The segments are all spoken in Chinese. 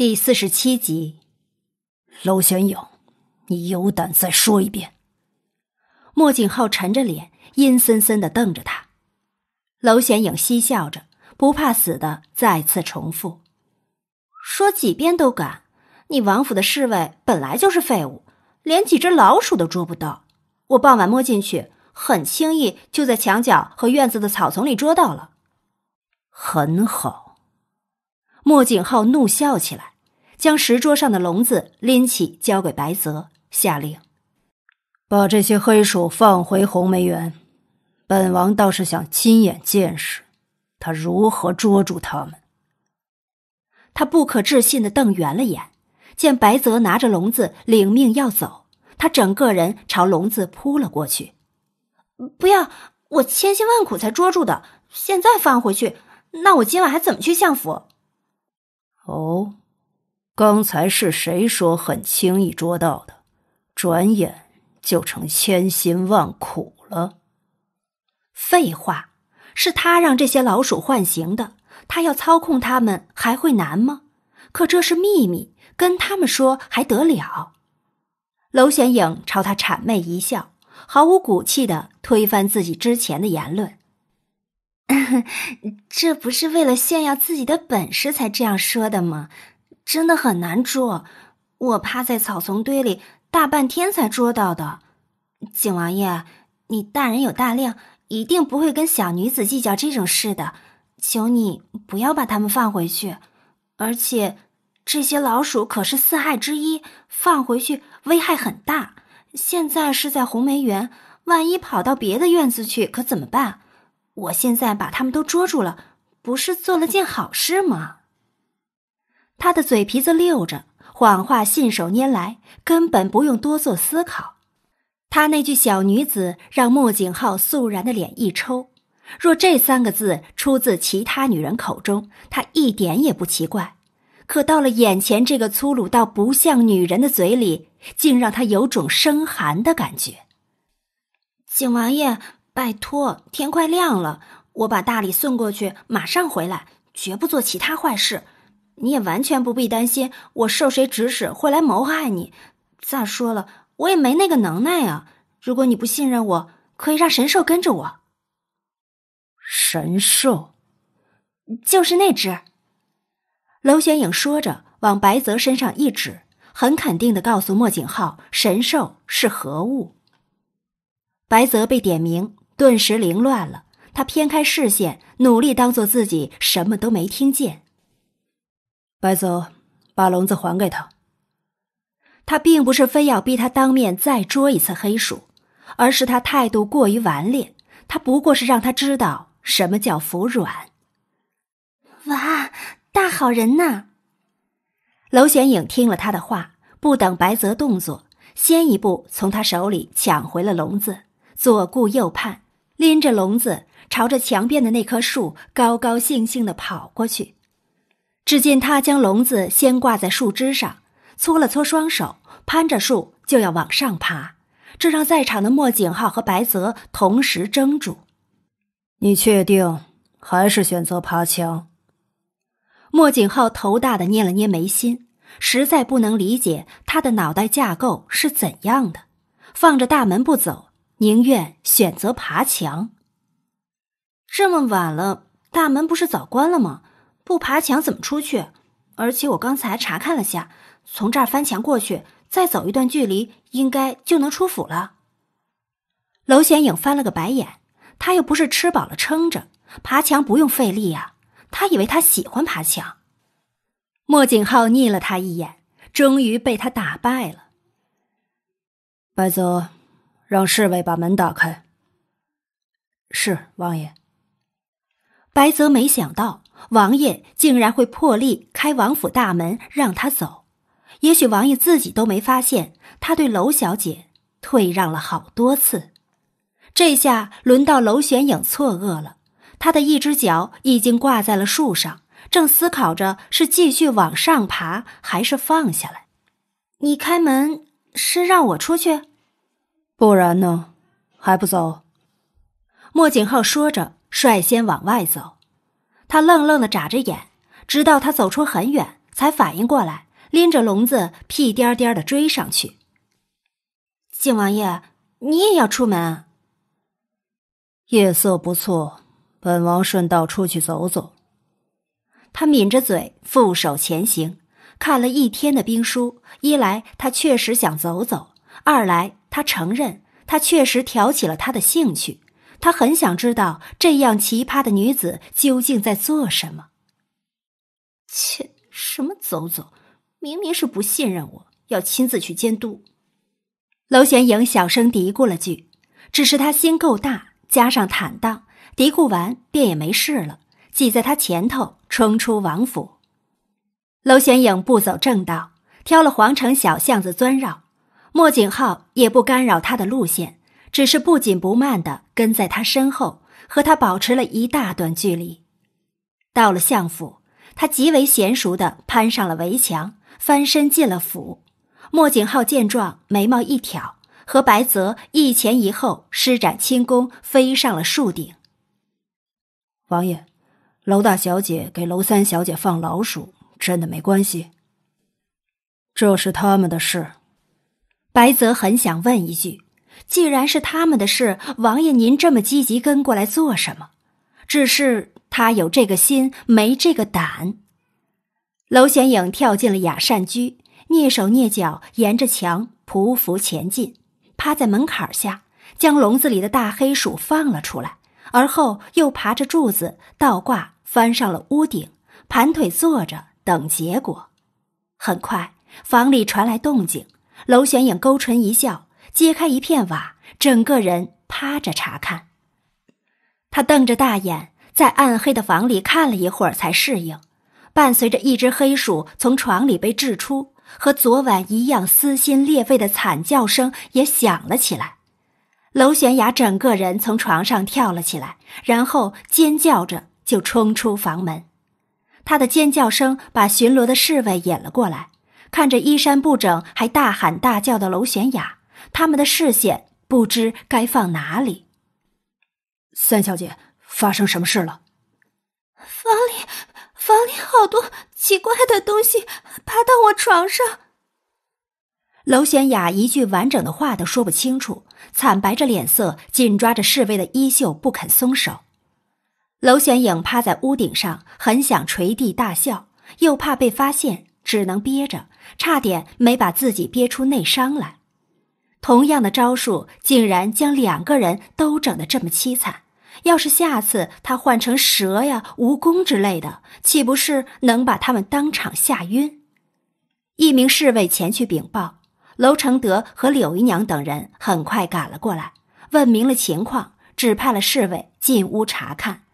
第四十七集，娄玄影，你有胆再说一遍？莫景浩沉着脸，阴森森的瞪着他。娄玄影嬉笑着，不怕死的再次重复：“说几遍都敢！你王府的侍卫本来就是废物，连几只老鼠都捉不到。我傍晚摸进去，很轻易就在墙角和院子的草丛里捉到了。”很好，莫景浩怒笑起来。将石桌上的笼子拎起，交给白泽，下令：“把这些黑鼠放回红梅园。本王倒是想亲眼见识，他如何捉住他们。”他不可置信地瞪圆了眼，见白泽拿着笼子领命要走，他整个人朝笼子扑了过去。“不要！我千辛万苦才捉住的，现在放回去，那我今晚还怎么去相府？”哦。刚才是谁说很轻易捉到的？转眼就成千辛万苦了。废话，是他让这些老鼠唤醒的，他要操控他们还会难吗？可这是秘密，跟他们说还得了？娄显影朝他谄媚一笑，毫无骨气的推翻自己之前的言论。这不是为了炫耀自己的本事才这样说的吗？真的很难捉，我趴在草丛堆里大半天才捉到的。景王爷，你大人有大量，一定不会跟小女子计较这种事的。求你不要把他们放回去，而且这些老鼠可是四害之一，放回去危害很大。现在是在红梅园，万一跑到别的院子去，可怎么办？我现在把他们都捉住了，不是做了件好事吗？他的嘴皮子溜着，谎话信手拈来，根本不用多做思考。他那句“小女子”让穆景浩肃然的脸一抽。若这三个字出自其他女人口中，他一点也不奇怪；可到了眼前这个粗鲁到不像女人的嘴里，竟让他有种生寒的感觉。景王爷，拜托，天快亮了，我把大礼送过去，马上回来，绝不做其他坏事。你也完全不必担心，我受谁指使会来谋害你。再说了，我也没那个能耐啊。如果你不信任我，可以让神兽跟着我。神兽，就是那只。娄玄影说着，往白泽身上一指，很肯定的告诉莫景浩：“神兽是何物？”白泽被点名，顿时凌乱了，他偏开视线，努力当做自己什么都没听见。白泽，把笼子还给他。他并不是非要逼他当面再捉一次黑鼠，而是他态度过于顽劣。他不过是让他知道什么叫服软。哇，大好人呐！娄显影听了他的话，不等白泽动作，先一步从他手里抢回了笼子，左顾右盼，拎着笼子朝着墙边的那棵树高高兴兴地跑过去。只见他将笼子先挂在树枝上，搓了搓双手，攀着树就要往上爬。这让在场的莫景浩和白泽同时怔住。你确定？还是选择爬墙？莫景浩头大的捏了捏眉心，实在不能理解他的脑袋架构是怎样的，放着大门不走，宁愿选择爬墙。这么晚了，大门不是早关了吗？不爬墙怎么出去？而且我刚才查看了下，从这儿翻墙过去，再走一段距离，应该就能出府了。娄显影翻了个白眼，他又不是吃饱了撑着，爬墙不用费力呀。他以为他喜欢爬墙。莫景浩睨了他一眼，终于被他打败了。白泽，让侍卫把门打开。是，王爷。白泽没想到，王爷竟然会破例开王府大门让他走。也许王爷自己都没发现，他对娄小姐退让了好多次。这下轮到娄玄影错愕了，他的一只脚已经挂在了树上，正思考着是继续往上爬还是放下来。你开门是让我出去？不然呢？还不走？莫景浩说着。率先往外走，他愣愣的眨着眼，直到他走出很远，才反应过来，拎着笼子屁颠颠的追上去。靖王爷，你也要出门？夜色不错，本王顺道出去走走。他抿着嘴，负手前行，看了一天的兵书，一来他确实想走走，二来他承认，他确实挑起了他的兴趣。他很想知道这样奇葩的女子究竟在做什么。切，什么走走，明明是不信任我，要亲自去监督。娄玄影小声嘀咕了句，只是他心够大，加上坦荡，嘀咕完便也没事了，挤在他前头冲出王府。娄玄影不走正道，挑了皇城小巷子钻绕，莫景浩也不干扰他的路线。只是不紧不慢的跟在他身后，和他保持了一大段距离。到了相府，他极为娴熟的攀上了围墙，翻身进了府。莫景浩见状，眉毛一挑，和白泽一前一后施展轻功飞上了树顶。王爷，楼大小姐给楼三小姐放老鼠，真的没关系？这是他们的事。白泽很想问一句。既然是他们的事，王爷您这么积极跟过来做什么？只是他有这个心，没这个胆。娄玄影跳进了雅善居，蹑手蹑脚沿着墙匍匐前进，趴在门槛下，将笼子里的大黑鼠放了出来，而后又爬着柱子倒挂翻上了屋顶，盘腿坐着等结果。很快，房里传来动静，娄玄影勾唇一笑。揭开一片瓦，整个人趴着查看。他瞪着大眼，在暗黑的房里看了一会儿才适应。伴随着一只黑鼠从床里被掷出，和昨晚一样撕心裂肺的惨叫声也响了起来。娄玄雅整个人从床上跳了起来，然后尖叫着就冲出房门。他的尖叫声把巡逻的侍卫引了过来，看着衣衫不整还大喊大叫的娄玄雅。他们的视线不知该放哪里。三小姐，发生什么事了？房里，房里好多奇怪的东西爬到我床上。娄玄雅一句完整的话都说不清楚，惨白着脸色，紧抓着侍卫的衣袖不肯松手。娄玄影趴在屋顶上，很想捶地大笑，又怕被发现，只能憋着，差点没把自己憋出内伤来。同样的招数竟然将两个人都整得这么凄惨。要是下次他换成蛇呀、蜈蚣之类的，岂不是能把他们当场吓晕？一名侍卫前去禀报，娄承德和柳姨娘等人很快赶了过来，问明了情况，指派了侍卫进屋查看。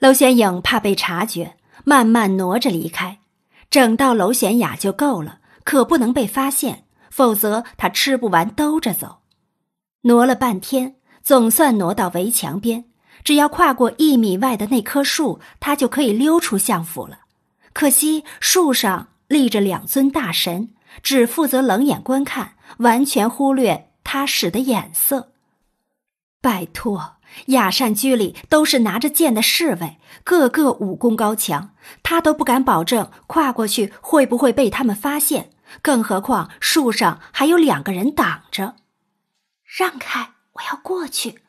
娄显影怕被察觉，慢慢挪着离开，整到娄显雅就够了，可不能被发现。否则他吃不完兜着走。挪了半天，总算挪到围墙边，只要跨过一米外的那棵树，他就可以溜出相府了。可惜树上立着两尊大神，只负责冷眼观看，完全忽略他使的眼色。拜托，雅善居里都是拿着剑的侍卫，个个武功高强，他都不敢保证跨过去会不会被他们发现。更何况，树上还有两个人挡着，让开！我要过去。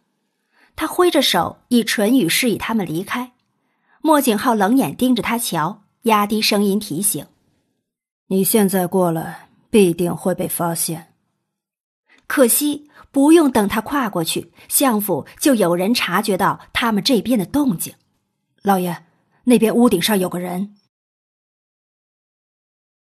他挥着手，以唇语示意他们离开。莫景浩冷眼盯着他瞧，压低声音提醒：“你现在过来，必定会被发现。”可惜，不用等他跨过去，相府就有人察觉到他们这边的动静。老爷，那边屋顶上有个人。